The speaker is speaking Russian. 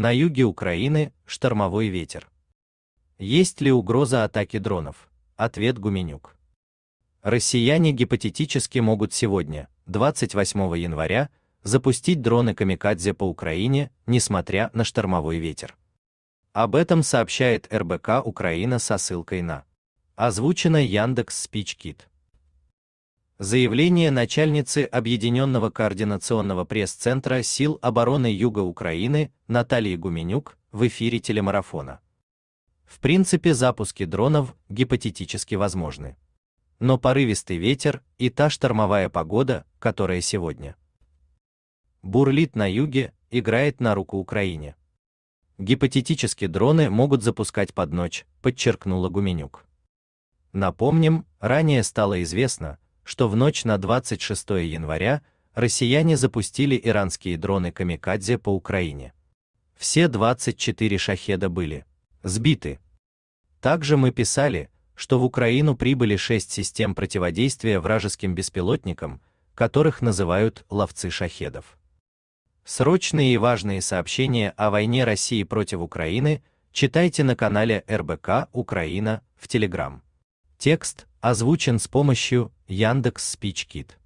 На юге Украины штормовой ветер. Есть ли угроза атаки дронов? Ответ Гуменюк. Россияне гипотетически могут сегодня, 28 января, запустить дроны «Камикадзе» по Украине, несмотря на штормовой ветер. Об этом сообщает РБК Украина со ссылкой на озвучено Яндекс Спичкит. Заявление начальницы Объединенного координационного пресс-центра сил обороны Юга Украины Натальи Гуменюк в эфире телемарафона. В принципе, запуски дронов гипотетически возможны. Но порывистый ветер и та штормовая погода, которая сегодня бурлит на юге, играет на руку Украине. Гипотетически дроны могут запускать под ночь, подчеркнула Гуменюк. Напомним, ранее стало известно, что в ночь на 26 января россияне запустили иранские дроны «Камикадзе» по Украине. Все 24 «Шахеда» были сбиты. Также мы писали, что в Украину прибыли шесть систем противодействия вражеским беспилотникам, которых называют ловцы шахедов. Срочные и важные сообщения о войне России против Украины читайте на канале РБК Украина в Телеграм. Текст озвучен с помощью Яндекс Спичкит.